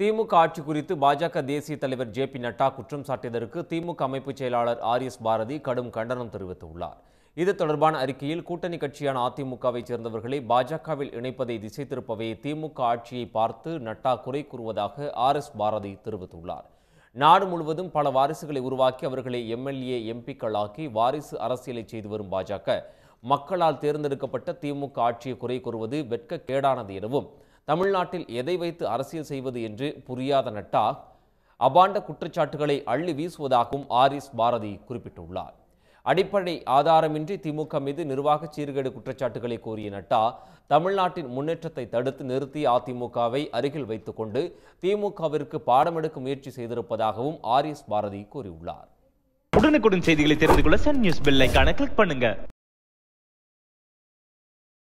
திமுக ஆட்சி குறித்து பாஜக தேசிய தலைவர் ஜே பி நட்டா குற்றம் சாட்டியதற்கு திமுக அமைப்பு செயலாளர் ஆர் எஸ் பாரதி கடும் கண்டனம் தெரிவித்துள்ளார் இது தொடர்பான அறிக்கையில் கூட்டணி கட்சியான அதிமுகவை சேர்ந்தவர்களை பாஜகவில் இணைப்பதை திசை திருப்பவே திமுக ஆட்சியை பார்த்து நட்டா குறை கூறுவதாக ஆர் எஸ் பாரதி தெரிவித்துள்ளார் நாடு முழுவதும் பல வாரிசுகளை உருவாக்கி அவர்களை எம்எல்ஏ எம்பிக்களாக்கி வாரிசு அரசியலை செய்து வரும் பாஜக மக்களால் தேர்ந்தெடுக்கப்பட்ட திமுக ஆட்சியை குறை கூறுவது வெட்கக்கேடானது எனவும் தமிழ்நாட்டில் எதை வைத்து அரசியல் செய்வது என்று புரியாத நட்டா அபாண்ட குற்றச்சாட்டுகளை அள்ளி வீசுவதாகவும் ஆரிஸ் பாரதி குறிப்பிட்டுள்ளார் அடிப்படை ஆதாரமின்றி திமுக மீது நிர்வாக சீர்கேடு குற்றச்சாட்டுகளை கூறிய நட்டா தமிழ்நாட்டின் முன்னேற்றத்தை தடுத்து நிறுத்தி அதிமுகவை அருகில் வைத்துக்கொண்டு திமுகவிற்கு பாடம் எடுக்க முயற்சி செய்திருப்பதாகவும் ஆர் எஸ் பாரதி கூறியுள்ளார் உடனுக்குடன் செய்திகளை தெரிந்து கொள்ள சன் நியூஸ் பெல்லைக்கான கிளிக் பண்ணுங்க